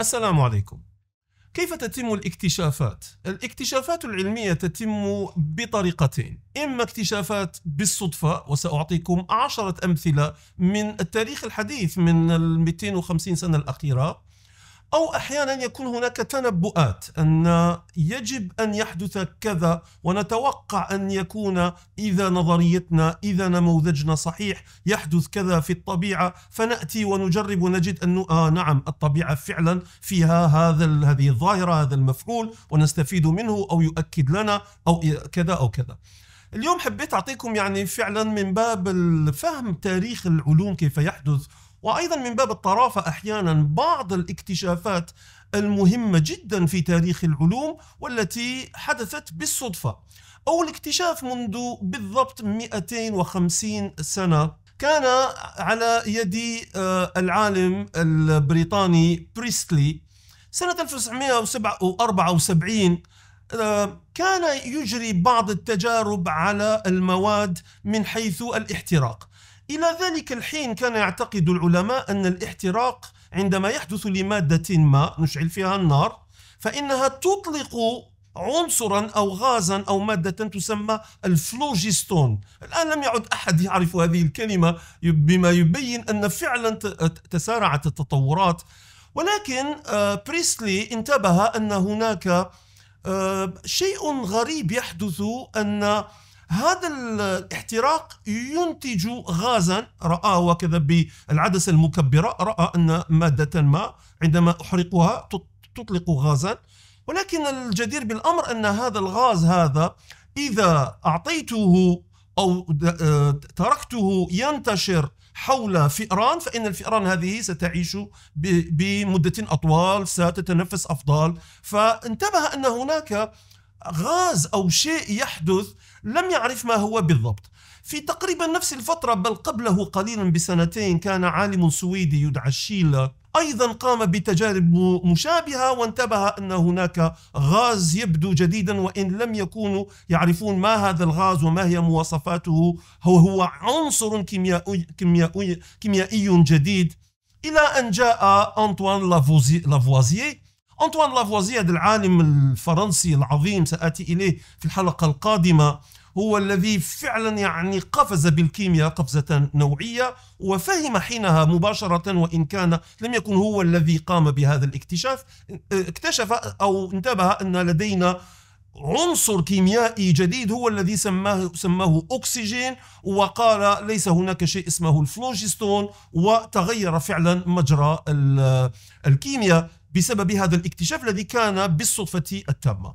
السلام عليكم كيف تتم الاكتشافات؟ الاكتشافات العلمية تتم بطريقتين إما اكتشافات بالصدفة وسأعطيكم عشرة أمثلة من التاريخ الحديث من 250 سنة الأخيرة أو أحيانا يكون هناك تنبؤات أن يجب أن يحدث كذا ونتوقع أن يكون إذا نظريتنا إذا نموذجنا صحيح يحدث كذا في الطبيعة فنأتي ونجرب ونجد أن آه نعم الطبيعة فعلا فيها هذا هذه الظاهرة هذا المفعول ونستفيد منه أو يؤكد لنا أو كذا أو كذا اليوم حبيت أعطيكم يعني فعلا من باب الفهم تاريخ العلوم كيف يحدث وايضا من باب الطرافه احيانا بعض الاكتشافات المهمه جدا في تاريخ العلوم والتي حدثت بالصدفه. اول اكتشاف منذ بالضبط 250 سنه كان على يد آه، العالم البريطاني بريستلي سنه 1974 آه، كان يجري بعض التجارب على المواد من حيث الاحتراق إلى ذلك الحين كان يعتقد العلماء أن الاحتراق عندما يحدث لمادة ما نشعل فيها النار فإنها تطلق عنصرا أو غازا أو مادة تسمى الفلوجستون الآن لم يعد أحد يعرف هذه الكلمة بما يبين أن فعلا تسارعت التطورات ولكن آه، بريسلي انتبه أن هناك آه، شيء غريب يحدث أن هذا الاحتراق ينتج غازا رآه وكذا بالعدسة المكبرة رأى أن مادة ما عندما أحرقها تطلق غازا ولكن الجدير بالأمر أن هذا الغاز هذا إذا أعطيته أو آه، تركته ينتشر حول فئران فإن الفئران هذه ستعيش بمدة أطول ستتنفس أفضل فانتبه أن هناك غاز أو شيء يحدث لم يعرف ما هو بالضبط في تقريبا نفس الفترة بل قبله قليلا بسنتين كان عالم سويدي يدعى شيلا أيضا قام بتجارب مشابهة وانتبه أن هناك غاز يبدو جديدا وإن لم يكونوا يعرفون ما هذا الغاز وما هي مواصفاته هو هو عنصر كيميائي, كيميائي, كيميائي جديد إلى أن جاء أنطوان لافوازييه أنطوان لافوازي هذا العالم الفرنسي العظيم سآتي إليه في الحلقة القادمة هو الذي فعلا يعني قفز بالكيمياء قفزة نوعية وفهم حينها مباشرة وإن كان لم يكن هو الذي قام بهذا الاكتشاف اكتشف أو انتبه أن لدينا عنصر كيميائي جديد هو الذي سماه سماه اكسجين وقال ليس هناك شيء اسمه الفلوجستون وتغير فعلا مجرى الكيمياء بسبب هذا الاكتشاف الذي كان بالصدفة التامة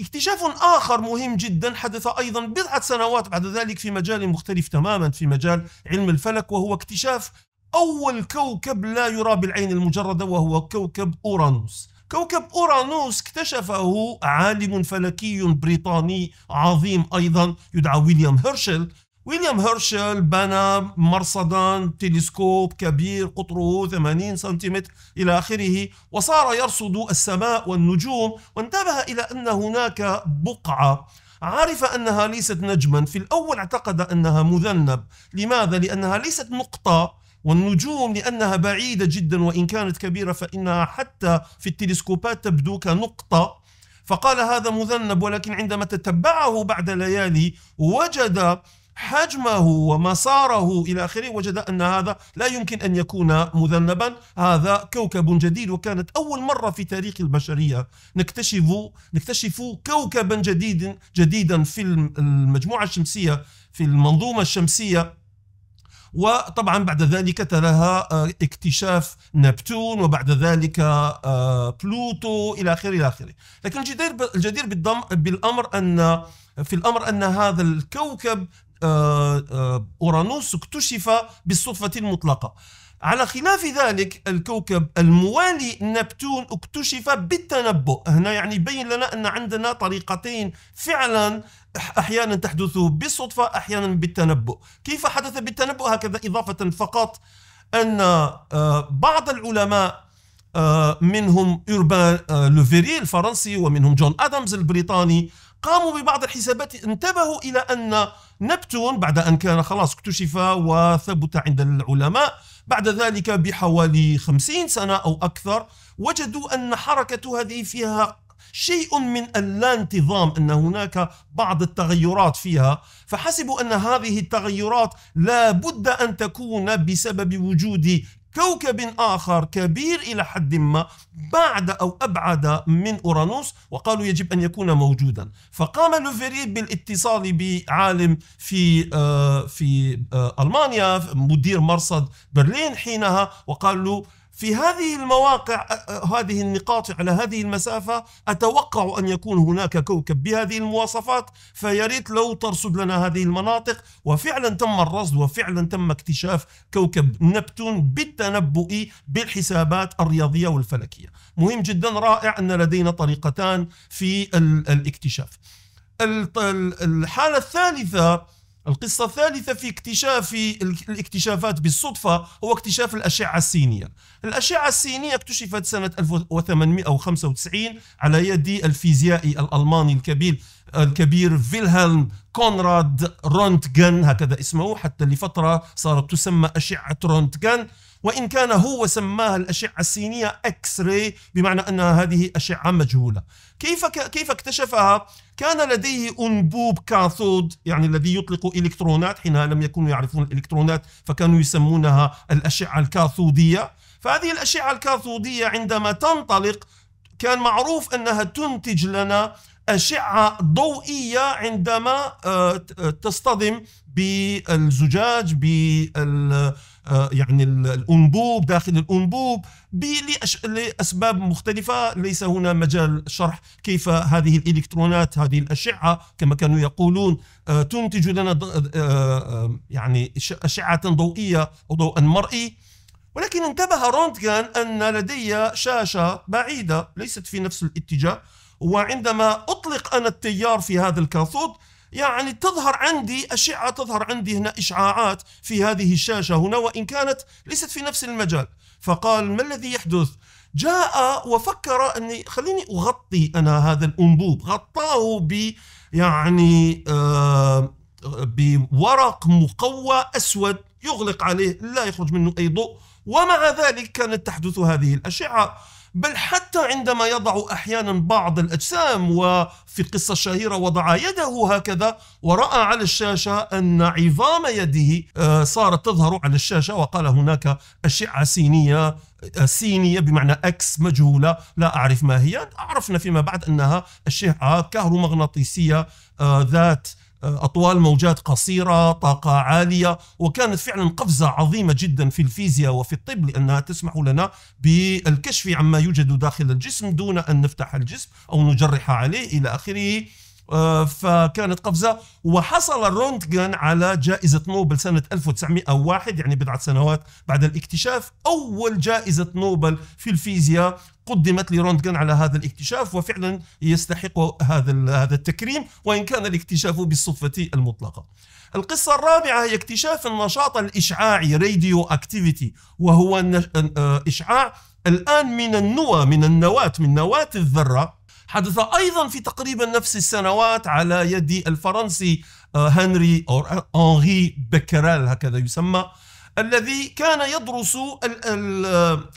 اكتشاف آخر مهم جدا حدث أيضا بضعة سنوات بعد ذلك في مجال مختلف تماما في مجال علم الفلك وهو اكتشاف أول كوكب لا يرى بالعين المجردة وهو كوكب أورانوس كوكب أورانوس اكتشفه عالم فلكي بريطاني عظيم أيضا يدعى ويليام هيرشل ويليام هيرشل بنى مرصدا تلسكوب كبير قطره 80 سنتيمتر إلى آخره وصار يرصد السماء والنجوم وانتبه إلى أن هناك بقعة عرف أنها ليست نجما في الأول اعتقد أنها مذنب لماذا؟ لأنها ليست نقطة والنجوم لأنها بعيدة جدا وإن كانت كبيرة فإنها حتى في التلسكوبات تبدو كنقطة فقال هذا مذنب ولكن عندما تتبعه بعد ليالي وجد حجمه ومساره إلى آخره وجد أن هذا لا يمكن أن يكون مذنبا هذا كوكب جديد وكانت أول مرة في تاريخ البشرية نكتشف نكتشف كوكبا جديدا جديدا في المجموعة الشمسية في المنظومة الشمسية وطبعا بعد ذلك تلاها اكتشاف نبتون وبعد ذلك آه، بلوتو الى اخره الى اخره لكن الجدير الجدير بالضم بالامر ان في الامر ان هذا الكوكب آه، آه، أورانوس اكتشف بالصدفة المطلقة على خلاف ذلك الكوكب الموالي نبتون اكتشف بالتنبؤ هنا يعني بين لنا أن عندنا طريقتين فعلا أحيانا تحدث بالصدفة أحيانا بالتنبؤ كيف حدث بالتنبؤ هكذا إضافة فقط أن آه، بعض العلماء منهم أوربان لوفيري الفرنسي ومنهم جون أدمز البريطاني قاموا ببعض الحسابات انتبهوا إلى أن نبتون بعد أن كان خلاص اكتشف وثبت عند العلماء بعد ذلك بحوالي خمسين سنة أو أكثر وجدوا أن حركة هذه فيها شيء من اللا انتظام أن هناك بعض التغيرات فيها فحسبوا أن هذه التغيرات لا بد أن تكون بسبب وجود كوكب آخر كبير إلى حد ما بعد أو أبعد من أورانوس وقالوا يجب أن يكون موجودا فقام لوفيري بالاتصال بعالم في آه في آه ألمانيا مدير مرصد برلين حينها وقال له في هذه المواقع هذه النقاط على هذه المسافة أتوقع أن يكون هناك كوكب بهذه المواصفات فياريت لو ترصد لنا هذه المناطق وفعلا تم الرصد وفعلا تم اكتشاف كوكب نبتون بالتنبؤ بالحسابات الرياضية والفلكية مهم جدا رائع أن لدينا طريقتان في الاكتشاف الحالة الثالثة القصة الثالثة في اكتشاف الاكتشافات بالصدفة هو اكتشاف الأشعة السينية الأشعة السينية اكتشفت سنة 1895 على يد الفيزيائي الألماني الكبير الكبير فيلهلم كونراد رونتجن هكذا اسمه حتى لفترة صارت تسمى أشعة رونتجن وإن كان هو سماها الأشعة السينية إكس راي بمعنى أن هذه أشعة مجهولة كيف كيف اكتشفها؟ كان لديه أنبوب كاثود يعني الذي يطلق إلكترونات حينها لم يكونوا يعرفون الإلكترونات فكانوا يسمونها الأشعة الكاثودية فهذه الأشعة الكاثودية عندما تنطلق كان معروف أنها تنتج لنا أشعة ضوئية عندما آه، تصطدم بالزجاج بال آه، يعني الانبوب داخل الانبوب لاسباب مختلفه ليس هنا مجال شرح كيف هذه الالكترونات هذه الاشعه كما كانوا يقولون آه، تنتج لنا آه، يعني اشعه ضوئيه او ضوء مرئي ولكن انتبه رونتجان ان لدي شاشه بعيده ليست في نفس الاتجاه وعندما اطلق انا التيار في هذا الكاثود يعني تظهر عندي أشعة تظهر عندي هنا إشعاعات في هذه الشاشة هنا وإن كانت ليست في نفس المجال فقال ما الذي يحدث جاء وفكر أني خليني أغطي أنا هذا الأنبوب غطاه ب يعني آه بورق مقوى أسود يغلق عليه لا يخرج منه أي ضوء ومع ذلك كانت تحدث هذه الأشعة بل حتى عندما يضع أحيانا بعض الأجسام وفي قصة شهيرة وضع يده هكذا ورأى على الشاشة أن عظام يده آه، صارت تظهر على الشاشة وقال هناك أشعة سينية آه، سينية بمعنى أكس مجهولة لا أعرف ما هي عرفنا فيما بعد أنها أشعة كهرومغناطيسية آه، ذات أطوال موجات قصيرة طاقة عالية وكانت فعلا قفزة عظيمة جدا في الفيزياء وفي الطب لأنها تسمح لنا بالكشف عما يوجد داخل الجسم دون أن نفتح الجسم أو نجرح عليه إلى آخره آه، فكانت قفزة وحصل رونتجن على جائزة نوبل سنة 1901 يعني بضعة سنوات بعد الاكتشاف أول جائزة نوبل في الفيزياء قدمت لرونتجن على هذا الاكتشاف وفعلا يستحق هذا هذا التكريم وان كان الاكتشاف بالصفه المطلقه. القصه الرابعه هي اكتشاف النشاط الاشعاعي راديو اكتيفيتي وهو آه، اشعاع الان من النوى من النواه من نواه الذره حدث ايضا في تقريبا نفس السنوات على يد الفرنسي آه، هنري او هنري بكرال هكذا يسمى الذي كان يدرس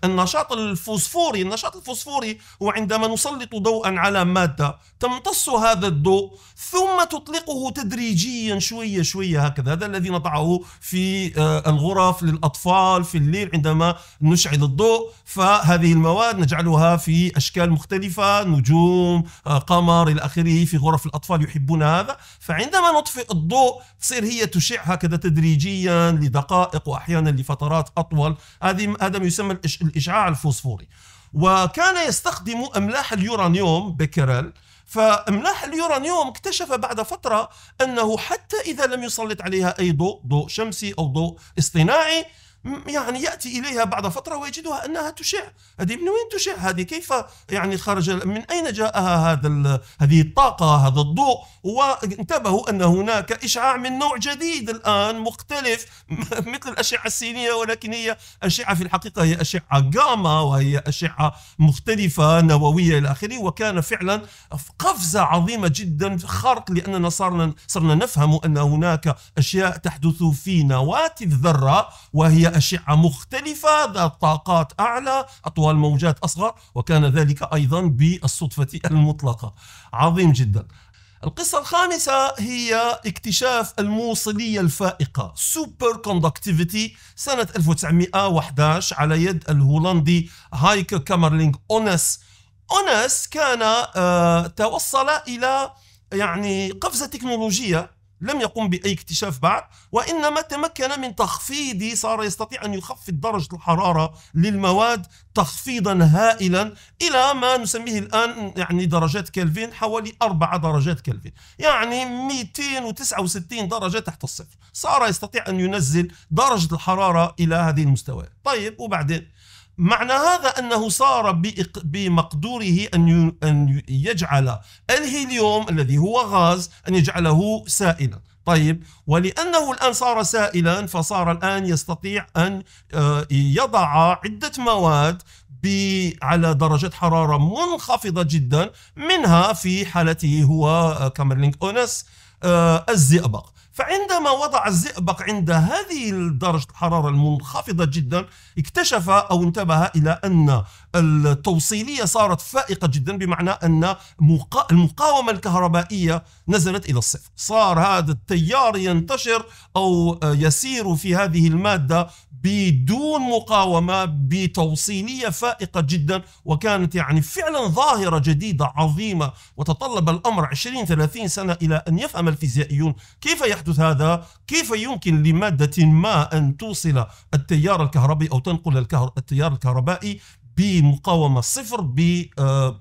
النشاط الفوسفوري النشاط الفوسفوري هو عندما نسلط ضوءا على مادة تمتص هذا الضوء ثم تطلقه تدريجيا شوية شوية هكذا هذا الذي نضعه في آه، الغرف للأطفال في الليل عندما نشعل الضوء فهذه المواد نجعلها في أشكال مختلفة نجوم آه، قمر إلى آخره في غرف الأطفال يحبون هذا فعندما نطفئ الضوء تصير هي تشع هكذا تدريجيا لدقائق واحدة احيانا لفترات اطول هذه هذا ما يسمى الاشعاع الفوسفوري وكان يستخدم املاح اليورانيوم بكرل فاملاح اليورانيوم اكتشف بعد فتره انه حتى اذا لم يسلط عليها اي ضوء ضوء شمسي او ضوء اصطناعي يعني ياتي اليها بعد فتره ويجدها انها تشع هذه من وين تشع هذه كيف يعني خرج من اين جاءها هذا هذه الطاقه هذا الضوء وانتبهوا ان هناك اشعاع من نوع جديد الان مختلف مثل الاشعه السينيه ولكن هي اشعه في الحقيقه هي اشعه جاما وهي اشعه مختلفه نوويه الى اخره وكان فعلا قفزه عظيمه جدا خرق لاننا صرنا صرنا نفهم ان هناك اشياء تحدث في نواه الذره وهي أشعة مختلفة ذات طاقات أعلى اطوال موجات أصغر وكان ذلك أيضا بالصدفة المطلقة عظيم جدا القصة الخامسة هي اكتشاف الموصلية الفائقة سوبر كوندكتيفيتي سنة 1911 على يد الهولندي هايك كامرلينغ أونس أونس كان آه، توصل إلى يعني قفزة تكنولوجية لم يقم بأي اكتشاف بعد وإنما تمكن من تخفيض صار يستطيع أن يخفض درجة الحرارة للمواد تخفيضا هائلا إلى ما نسميه الآن يعني درجات كلفين حوالي 4 درجات كلفين يعني 269 درجة تحت الصفر صار يستطيع أن ينزل درجة الحرارة إلى هذه المستويات طيب وبعدين معنى هذا أنه صار بمقدوره أن أن يجعل الهيليوم الذي هو غاز أن يجعله سائلا طيب ولأنه الآن صار سائلا فصار الآن يستطيع أن آه، يضع عدة مواد على درجة حرارة منخفضة جدا منها في حالته هو آه، كامرلينك أونس آه، الزئبق فعندما وضع الزئبق عند هذه درجة الحرارة المنخفضة جدا اكتشف أو انتبه إلى أن التوصيلية صارت فائقة جدا بمعنى أن المقاومة الكهربائية نزلت إلى الصفر صار هذا التيار ينتشر أو يسير في هذه المادة بدون مقاومة بتوصيلية فائقة جدا وكانت يعني فعلا ظاهرة جديدة عظيمة وتطلب الأمر 20 30 سنة إلى أن يفهم الفيزيائيون كيف يحدث هذا كيف يمكن لمادة ما أن توصل التيار الكهربي أو تنقل التيار الكهربائي بمقاومه صفر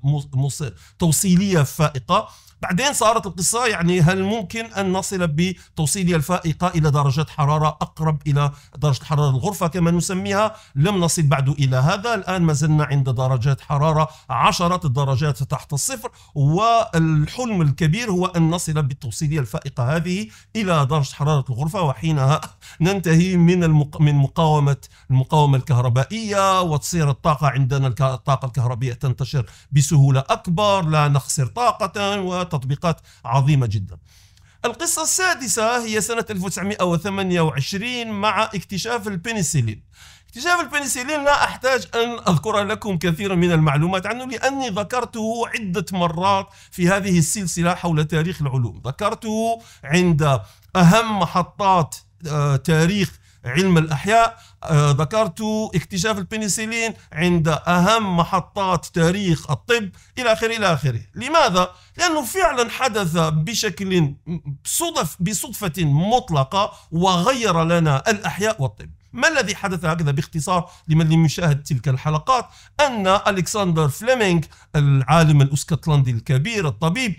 بتوصيليه آه، فائقه بعدين صارت القصة يعني هل ممكن أن نصل بتوصيل الفائقة إلى درجات حرارة أقرب إلى درجة حرارة الغرفة كما نسميها لم نصل بعد إلى هذا الآن ما زلنا عند درجات حرارة عشرات الدرجات تحت الصفر والحلم الكبير هو أن نصل بالتوصيلية الفائقة هذه إلى درجة حرارة الغرفة وحينها ننتهي من المق... من مقاومة المقاومة الكهربائية وتصير الطاقة عندنا الطاقة الكهربائية تنتشر بسهولة أكبر لا نخسر طاقة تطبيقات عظيمة جدا القصة السادسة هي سنة 1928 مع اكتشاف البنسلين اكتشاف البنسلين لا أحتاج أن أذكر لكم كثيرا من المعلومات عنه لأني ذكرته عدة مرات في هذه السلسلة حول تاريخ العلوم ذكرته عند أهم محطات آه، تاريخ علم الأحياء آه، ذكرت اكتشاف البنسلين عند أهم محطات تاريخ الطب إلى آخره إلى آخره لماذا؟ لأنه فعلا حدث بشكل صدف بصدفة مطلقة وغير لنا الأحياء والطب ما الذي حدث هكذا باختصار لمن لم يشاهد تلك الحلقات أن ألكسندر فليمينغ العالم الأسكتلندي الكبير الطبيب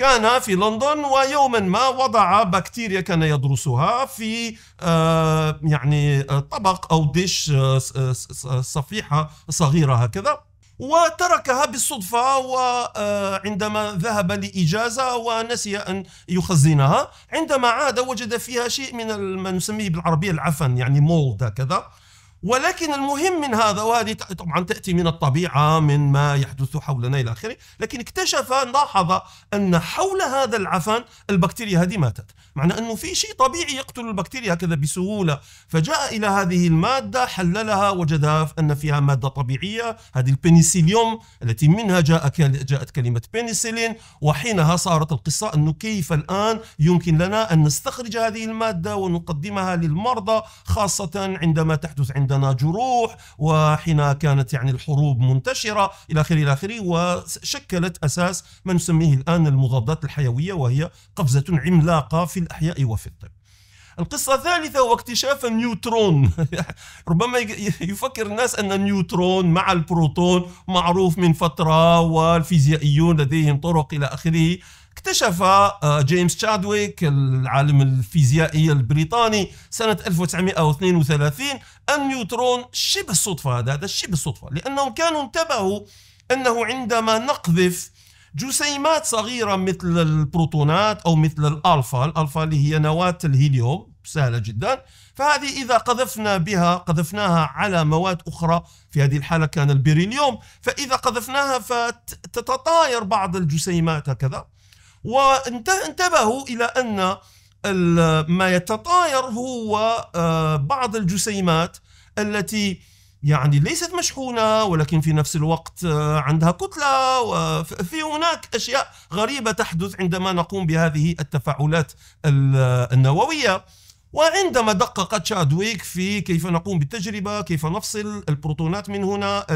كان في لندن ويوما ما وضع بكتيريا كان يدرسها في آه، يعني آه، طبق أو ديش آه، صفيحة صغيرة هكذا وتركها بالصدفة وعندما ذهب لإجازة ونسي أن يخزنها عندما عاد وجد فيها شيء من ما نسميه بالعربية العفن يعني مولد هكذا ولكن المهم من هذا وهذه طبعا تأتي من الطبيعة من ما يحدث حولنا إلى آخره لكن اكتشف لاحظ أن حول هذا العفن البكتيريا هذه ماتت معنى أنه في شيء طبيعي يقتل البكتيريا هكذا بسهولة فجاء إلى هذه المادة حللها وجد أن فيها مادة طبيعية هذه البنسيليوم التي منها جاء جاءت كلمة بنسلين وحينها صارت القصة أنه كيف الآن يمكن لنا أن نستخرج هذه المادة ونقدمها للمرضى خاصة عندما تحدث عندنا جروح وحين كانت يعني الحروب منتشرة إلى آخره إلى آخره وشكلت أساس ما نسميه الآن المضادات الحيوية وهي قفزة عملاقة في الأحياء وفي الطب القصة الثالثة هو اكتشاف النيوترون ربما يفكر الناس أن النيوترون مع البروتون معروف من فترة والفيزيائيون لديهم طرق إلى آخره اكتشف آه، جيمس تشادويك العالم الفيزيائي البريطاني سنة 1932 النيوترون شبه الصدفة هذا شبه الصدفة لأنهم كانوا انتبهوا أنه عندما نقذف جسيمات صغيرة مثل البروتونات أو مثل الألفا الألفا اللي هي نواة الهيليوم سهلة جدا فهذه إذا قذفنا بها قذفناها على مواد أخرى في هذه الحالة كان البيرينيوم فإذا قذفناها فتتطاير بعض الجسيمات هكذا وانتبهوا إلى أن ما يتطاير هو آه، بعض الجسيمات التي يعني ليست مشحونة ولكن في نفس الوقت آه، عندها كتلة وفي هناك أشياء غريبة تحدث عندما نقوم بهذه التفاعلات النووية وعندما دقق تشادويك في كيف نقوم بالتجربة كيف نفصل البروتونات من هنا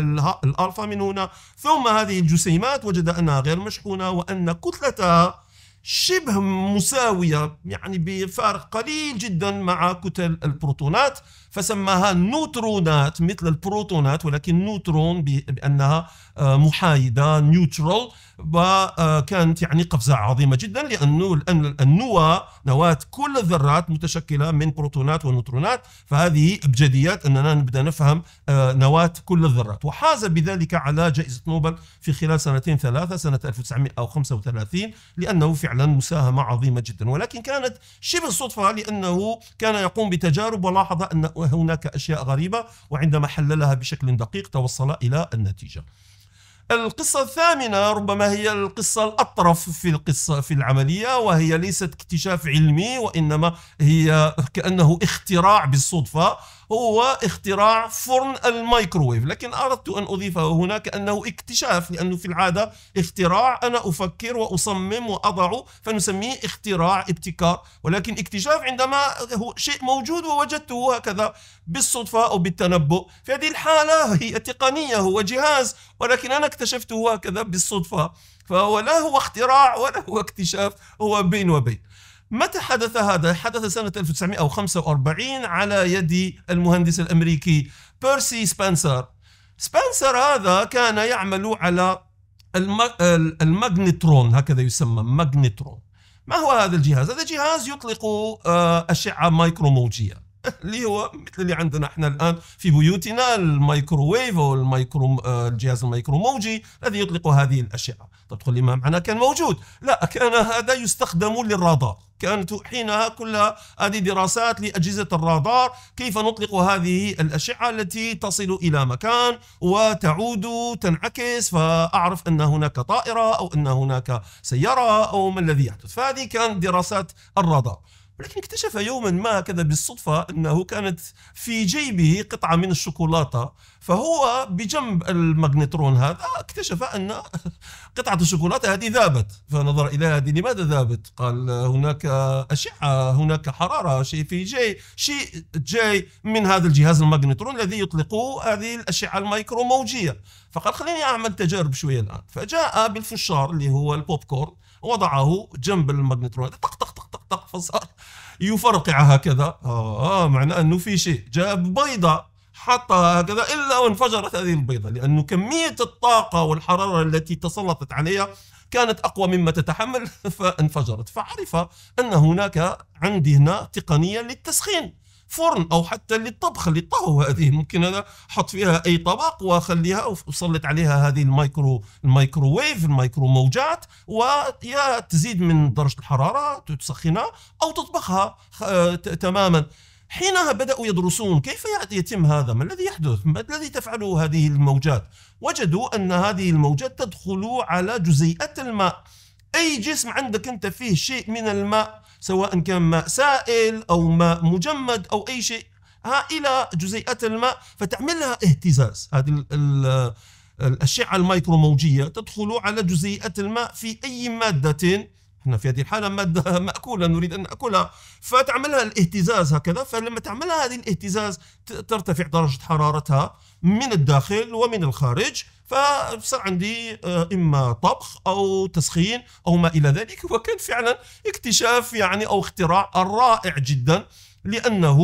الألفا من هنا ثم هذه الجسيمات وجد أنها غير مشحونة وأن كتلتها شبه مساوية يعني بفارق قليل جدا مع كتل البروتونات فسماها نوترونات مثل البروتونات ولكن نوترون بأنها آه، محايده نيوترال وكانت يعني قفزه عظيمه جدا لانه النواه نواه كل الذرات متشكله من بروتونات ونيوترونات فهذه ابجديات اننا نبدا نفهم آه، نواه كل الذرات وحاز بذلك على جائزه نوبل في خلال سنتين ثلاثه سنه 1935 لانه فعلا مساهمه عظيمه جدا ولكن كانت شبه صدفه لانه كان يقوم بتجارب ولاحظ ان هناك اشياء غريبه وعندما حللها بشكل دقيق توصل الى النتيجه. القصة الثامنة ربما هي القصة الأطرف في القصة في العملية وهي ليست اكتشاف علمي وإنما هي كأنه اختراع بالصدفة هو اختراع فرن الميكروويف لكن أردت أن أضيفه هنا كأنه اكتشاف لأنه في العادة اختراع أنا أفكر وأصمم وأضع فنسميه اختراع ابتكار ولكن اكتشاف عندما هو شيء موجود ووجدته هكذا بالصدفة أو بالتنبؤ في هذه الحالة هي تقنية هو جهاز ولكن أنا اكتشفته هكذا بالصدفة فهو لا هو اختراع ولا هو اكتشاف هو بين وبين متى حدث هذا؟ حدث سنة 1945 على يد المهندس الأمريكي بيرسي سبنسر سبنسر هذا كان يعمل على المغنيترون هكذا يسمى ماجنترون. ما هو هذا الجهاز؟ هذا جهاز يطلق آه، أشعة مايكروموجية اللي هو مثل اللي عندنا احنا الان في بيوتنا الميكروويف او الميكرو آه، الجهاز الميكروموجي الذي يطلق هذه الاشعه طب تقول لي ما معنى كان موجود لا كان هذا يستخدم للرادار كانت حينها كلها هذه دراسات لأجهزة الرادار كيف نطلق هذه الأشعة التي تصل إلى مكان وتعود تنعكس فأعرف أن هناك طائرة أو أن هناك سيارة أو ما الذي يحدث فهذه كانت دراسات الرادار ولكن اكتشف يوما ما هكذا بالصدفة أنه كانت في جيبه قطعة من الشوكولاتة فهو بجنب المغنيطرون هذا اكتشف أن قطعة الشوكولاتة هذه ذابت فنظر إلى هذه لماذا ذابت قال هناك أشعة هناك حرارة شيء في جاي شيء جاي من هذا الجهاز المغنيطرون الذي يطلقه هذه الأشعة الميكروموجية فقال خليني أعمل تجارب شوية الآن فجاء بالفشار اللي هو البوب كورن وضعه جنب المغنيترون طق طق طق طق طق فصار يفرقع هكذا آه, آه معناه أنه في شيء جاب بيضة حطها هكذا إلا وانفجرت هذه البيضة لأنه كمية الطاقة والحرارة التي تسلطت عليها كانت أقوى مما تتحمل فانفجرت فعرف أن هناك عندي هنا تقنية للتسخين فرن او حتى للطبخ للطهو هذه ممكن انا احط فيها اي طبق واخليها وسلط عليها هذه المايكرو الميكروويف المايكرو موجات ويا تزيد من درجه الحراره تسخنها او تطبخها تماما حينها بدأوا يدرسون كيف يتم هذا ما الذي يحدث ما الذي تفعله هذه الموجات وجدوا أن هذه الموجات تدخل على جزيئات الماء أي جسم عندك أنت فيه شيء من الماء سواء كان ماء سائل أو ماء مجمد أو أي شيء إلى جزيئات الماء فتعملها اهتزاز هذه الأشعة الميكروموجية تدخل على جزيئات الماء في أي مادة احنا في هذه الحالة مادة مأكولة نريد أن نأكلها فتعملها الاهتزاز هكذا فلما تعملها هذه الاهتزاز ترتفع درجة حرارتها من الداخل ومن الخارج فصار عندي آه، اما طبخ او تسخين او ما الى ذلك وكان فعلا اكتشاف يعني او اختراع رائع جدا لانه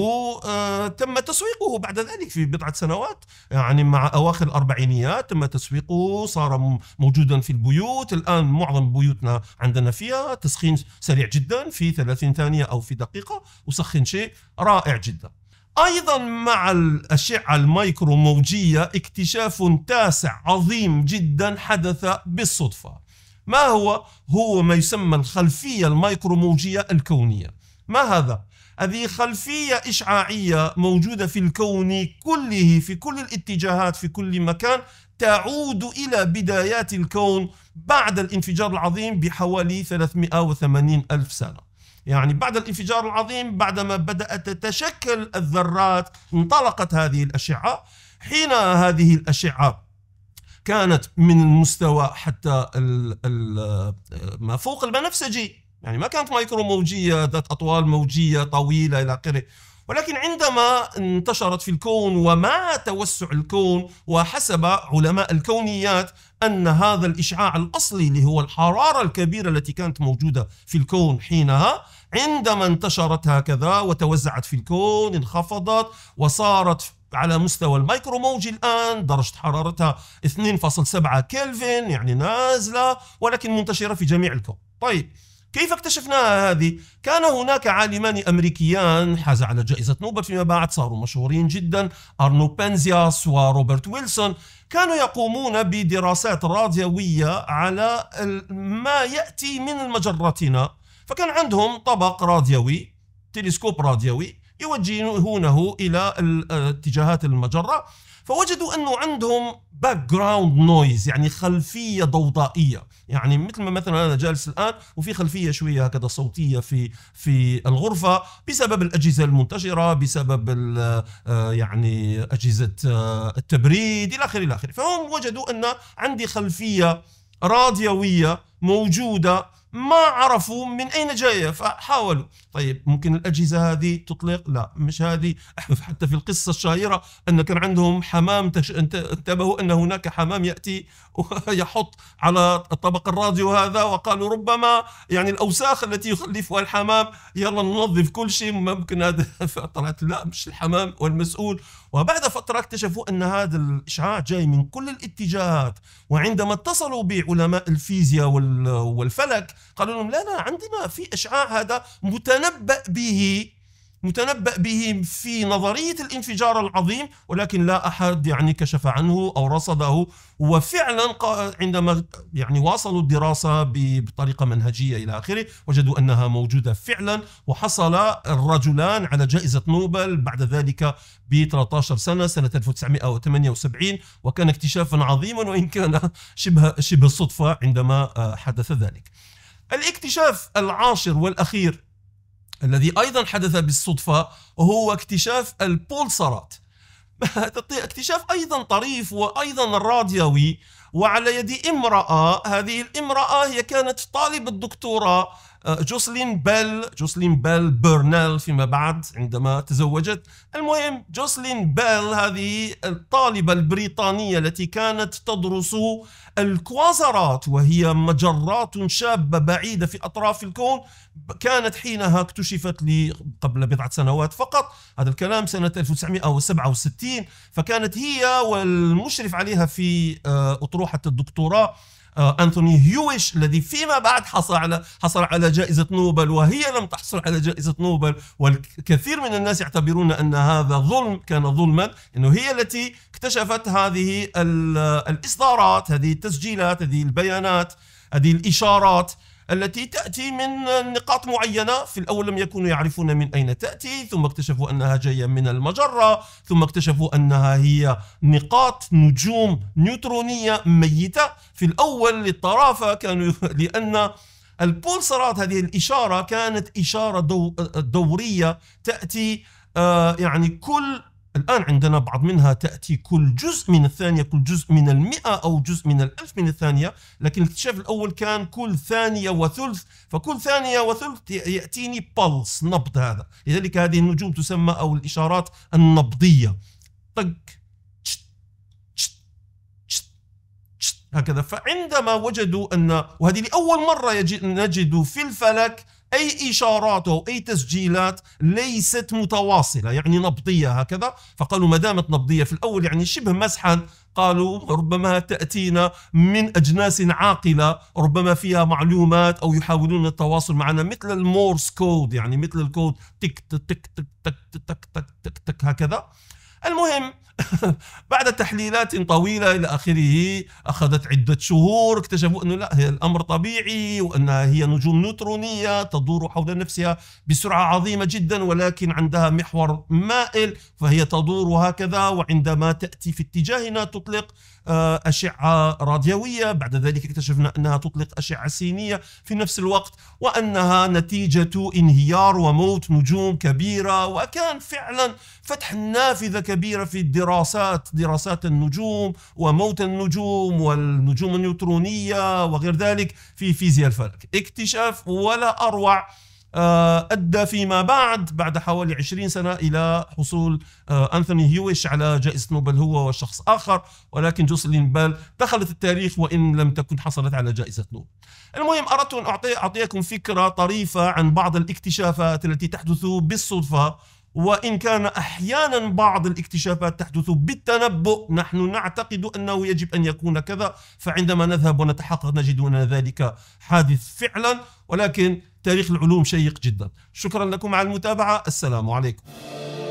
آه، تم تسويقه بعد ذلك في بضعه سنوات يعني مع اواخر الاربعينيات تم تسويقه صار موجودا في البيوت الان معظم بيوتنا عندنا فيها تسخين سريع جدا في 30 ثانيه او في دقيقه وسخن شيء رائع جدا ايضا مع الاشعه الميكروموجيه اكتشاف تاسع عظيم جدا حدث بالصدفه ما هو هو ما يسمى الخلفيه الميكروموجيه الكونيه ما هذا هذه خلفية إشعاعية موجودة في الكون كله في كل الاتجاهات في كل مكان تعود إلى بدايات الكون بعد الانفجار العظيم بحوالي 380 ألف سنة يعني بعد الانفجار العظيم بعدما بدأت تتشكل الذرات انطلقت هذه الأشعة حين هذه الأشعة كانت من مستوى حتى الـ الـ ما فوق البنفسجي يعني ما كانت مايكرو موجية ذات أطوال موجية طويلة إلى آخره ولكن عندما انتشرت في الكون ومع توسع الكون وحسب علماء الكونيات أن هذا الإشعاع الأصلي اللي هو الحرارة الكبيرة التي كانت موجودة في الكون حينها عندما انتشرت هكذا وتوزعت في الكون انخفضت وصارت على مستوى المايكرو موج الآن درجة حرارتها 2.7 كلفن يعني نازلة ولكن منتشرة في جميع الكون طيب كيف اكتشفناها هذه؟ كان هناك عالمان أمريكيان حاز على جائزة نوبل فيما بعد صاروا مشهورين جدا أرنو بنزياس وروبرت ويلسون كانوا يقومون بدراسات راديوية على ما يأتي من مجرتنا فكان عندهم طبق راديوي تلسكوب راديوي يوجهونه الى آه، اتجاهات المجره فوجدوا انه عندهم باك جراوند نويز يعني خلفيه ضوضائيه يعني مثل ما مثلا انا جالس الان وفي خلفيه شويه هكذا صوتيه في في الغرفه بسبب الاجهزه المنتشره بسبب آه، يعني اجهزه آه، التبريد الى اخره الى اخره فهم وجدوا ان عندي خلفيه راديويه موجوده ما عرفوا من اين جايه فحاولوا طيب ممكن الاجهزه هذه تطلق لا مش هذه حتى في القصه الشهيره ان كان عندهم حمام تش... انتبهوا ان هناك حمام ياتي ويحط على طبق الراديو هذا وقالوا ربما يعني الاوساخ التي يخلفها الحمام يلا ننظف كل شيء ممكن هذا فطلعت لا مش الحمام والمسؤول وبعد فترة اكتشفوا أن هذا الإشعاع جاي من كل الاتجاهات وعندما اتصلوا بعلماء الفيزياء والفلك قالوا لهم لا لا عندنا في إشعاع هذا متنبأ به متنبأ به في نظرية الانفجار العظيم ولكن لا أحد يعني كشف عنه أو رصده وفعلا عندما يعني واصلوا الدراسة بطريقة منهجية إلى آخره وجدوا أنها موجودة فعلا وحصل الرجلان على جائزة نوبل بعد ذلك ب 13 سنة سنة 1978 وكان اكتشافا عظيما وإن كان شبه, شبه صدفة عندما آه، حدث ذلك الاكتشاف العاشر والأخير الذي أيضا حدث بالصدفة وهو اكتشاف البولسرات اكتشاف أيضا طريف وأيضا راديوي وعلى يد امرأة هذه الامرأة هي كانت طالب الدكتوراه آه، جوسلين بيل جوسلين بيل برنال فيما بعد عندما تزوجت المهم جوسلين بيل هذه الطالبة البريطانية التي كانت تدرس الكوازرات وهي مجرات شابة بعيدة في أطراف الكون كانت حينها اكتشفت لي قبل بضعة سنوات فقط هذا الكلام سنة 1967 فكانت هي والمشرف عليها في آه، أطروحة الدكتوراه آه، أنثوني هيويش الذي فيما بعد حصل على حصل على جائزة نوبل وهي لم تحصل على جائزة نوبل والكثير من الناس يعتبرون أن هذا ظلم كان ظلما أنه هي التي اكتشفت هذه الإصدارات هذه التسجيلات هذه البيانات هذه الإشارات التي تأتي من نقاط معينة في الأول لم يكونوا يعرفون من أين تأتي ثم اكتشفوا أنها جاية من المجرة ثم اكتشفوا أنها هي نقاط نجوم نيوترونية ميتة في الأول للطرافة كانوا لأن البولسرات هذه الإشارة كانت إشارة دو دورية تأتي آه، يعني كل الآن عندنا بعض منها تأتي كل جزء من الثانية كل جزء من المئة أو جزء من الألف من الثانية لكن الاكتشاف الأول كان كل ثانية وثلث فكل ثانية وثلث يأتيني بلس نبض هذا لذلك هذه النجوم تسمى أو الإشارات النبضية طق هكذا فعندما وجدوا أن وهذه لأول مرة نجد في الفلك أي إشارات أو أي تسجيلات ليست متواصلة يعني نبضية هكذا فقالوا ما دامت نبضية في الأول يعني شبه مسحا قالوا ربما تأتينا من أجناس عاقلة ربما فيها معلومات أو يحاولون التواصل معنا مثل المورس كود يعني مثل الكود تك تك تك تك تك تك تك, تك هكذا المهم بعد تحليلات طويله الى اخره اخذت عده شهور اكتشفوا انه لا هي الامر طبيعي وانها هي نجوم نوترونيه تدور حول نفسها بسرعه عظيمه جدا ولكن عندها محور مائل فهي تدور هكذا وعندما تاتي في اتجاهنا تطلق آه، أشعة راديوية بعد ذلك اكتشفنا أنها تطلق أشعة سينية في نفس الوقت وأنها نتيجة انهيار وموت نجوم كبيرة وكان فعلا فتح نافذة كبيرة في الدراسة دراسات دراسات النجوم وموت النجوم والنجوم النيوترونية وغير ذلك في فيزياء الفلك اكتشاف ولا أروع آه، أدى فيما بعد بعد حوالي 20 سنة إلى حصول آه، أنثوني هيويش على جائزة نوبل هو وشخص آخر ولكن جوسلين بال دخلت التاريخ وإن لم تكن حصلت على جائزة نوبل المهم أردت أن أعطيكم فكرة طريفة عن بعض الاكتشافات التي تحدث بالصدفة وإن كان أحيانا بعض الاكتشافات تحدث بالتنبؤ نحن نعتقد أنه يجب أن يكون كذا فعندما نذهب ونتحقق نجد أن ذلك حادث فعلا ولكن تاريخ العلوم شيق جدا شكرا لكم على المتابعة السلام عليكم